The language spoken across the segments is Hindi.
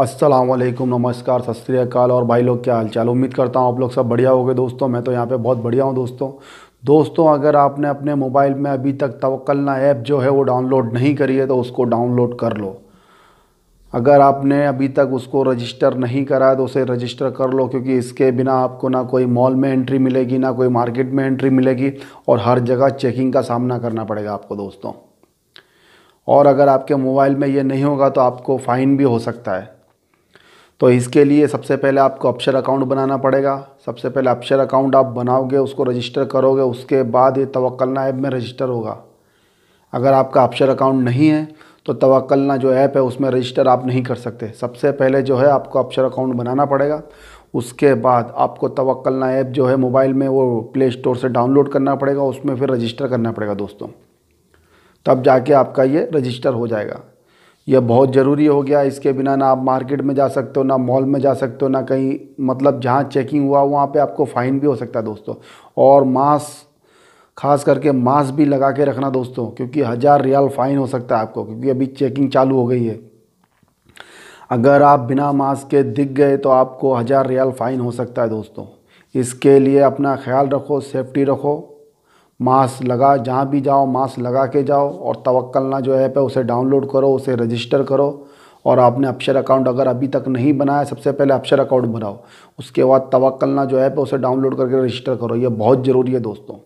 असलकुम नमस्कार सत श्रीकाल और भाई लोग क्या हाल चाल उम्मीद करता हूँ आप लोग सब बढ़िया हो गए दोस्तों मैं तो यहाँ पे बहुत बढ़िया हूँ दोस्तों दोस्तों अगर आपने अपने मोबाइल में अभी तक तवक्लना ऐप जो है वो डाउनलोड नहीं करी है तो उसको डाउनलोड कर लो अगर आपने अभी तक उसको रजिस्टर नहीं करा तो उसे रजिस्टर कर लो क्योंकि इसके बिना आपको ना कोई मॉल में एंट्री मिलेगी ना कोई मार्केट में एंट्री मिलेगी और हर जगह चेकिंग का सामना करना पड़ेगा आपको दोस्तों और अगर आपके मोबाइल में ये नहीं होगा तो आपको फ़ाइन भी हो सकता है तो इसके लिए सबसे पहले आपको अक्षर अकाउंट बनाना पड़ेगा सबसे पहले अक्षर अकाउंट आप बनाओगे उसको रजिस्टर करोगे उसके बाद ये तवक्लना ऐप में रजिस्टर होगा अगर आपका अक्षर अकाउंट नहीं है तो तवक्लना जो ऐप है उसमें रजिस्टर आप नहीं कर सकते सबसे पहले जो है आपको अक्षर अकाउंट बनाना पड़ेगा उसके बाद आपको तवक्लना ऐप जो है मोबाइल में वो प्ले स्टोर से डाउनलोड करना पड़ेगा उसमें फिर रजिस्टर करना पड़ेगा दोस्तों तब जाके आपका ये रजिस्टर हो जाएगा यह बहुत ज़रूरी हो गया इसके बिना ना आप मार्केट में जा सकते हो ना मॉल में जा सकते हो ना कहीं मतलब जहाँ चेकिंग हुआ वहाँ पे आपको फ़ाइन भी हो सकता है दोस्तों और मास्क खास करके मास्क भी लगा के रखना दोस्तों क्योंकि हज़ार रियाल फ़ाइन हो सकता है आपको क्योंकि अभी चेकिंग चालू हो गई है अगर आप बिना मास्क के दिख गए तो आपको हज़ार रियाल फ़ाइन हो सकता है दोस्तों इसके लिए अपना ख्याल रखो सेफ्टी रखो मास्क लगा जहाँ भी जाओ मास्क लगा के जाओ और तवक्लना जो ऐप है उसे डाउनलोड करो उसे रजिस्टर करो और आपने अक्षर अकाउंट अगर अभी तक नहीं बनाया सबसे पहले अक्षर अकाउंट बनाओ उसके बाद तवक्लना जो ऐप है उसे डाउनलोड करके रजिस्टर करो ये बहुत ज़रूरी है दोस्तों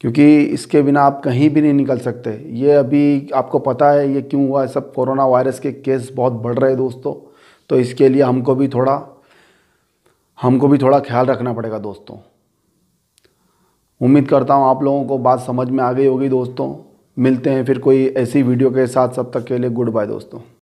क्योंकि इसके बिना आप कहीं भी नहीं निकल सकते ये अभी आपको पता है ये क्यों हुआ है सब कोरोना वायरस के केस बहुत बढ़ रहे हैं दोस्तों तो इसके लिए हमको भी थोड़ा हमको भी थोड़ा ख्याल रखना पड़ेगा दोस्तों उम्मीद करता हूँ आप लोगों को बात समझ में आ गई होगी दोस्तों मिलते हैं फिर कोई ऐसी वीडियो के साथ सब तक के लिए गुड बाय दोस्तों